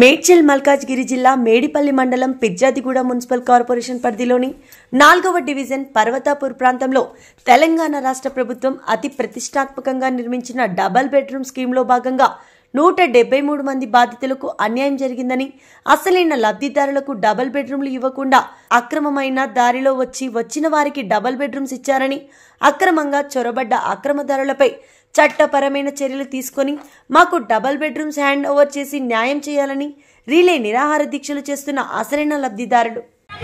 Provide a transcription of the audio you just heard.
మేడ్చల్ మల్కాజ్గిరి జిల్లా మేడిపల్లి మండలం పిజ్జాదిగూడ municipal corporation పరిధిలోని నాలుగవ డివిజన్ పర్వతాపూర్ ప్రాంతంలో తెలంగాణ రాష్ట్ర ప్రభుత్వం అతి ప్రతిష్టాత్మకంగా నిర్మించిన డబల్ బెడ్రూమ్ స్కీమ్లో భాగంగా నూట డెబ్బై మూడు మంది బాధితులకు అన్యాయం జరిగిందని అసలైన లబ్ధిదారులకు డబుల్ బెడ్రూమ్లు ఇవ్వకుండా అక్రమమైన దారిలో వచ్చి వచ్చిన వారికి డబుల్ బెడ్రూమ్స్ ఇచ్చారని అక్రమంగా చొరబడ్డ అక్రమదారులపై చట్టపరమైన చర్యలు తీసుకొని మాకు డబల్ బెడ్రూమ్స్ హ్యాండ్ ఓవర్ చేసి న్యాయం చేయాలని రీలే నిరాహార దీక్షలు చేస్తున్న అసలైన లబ్ధిదారులు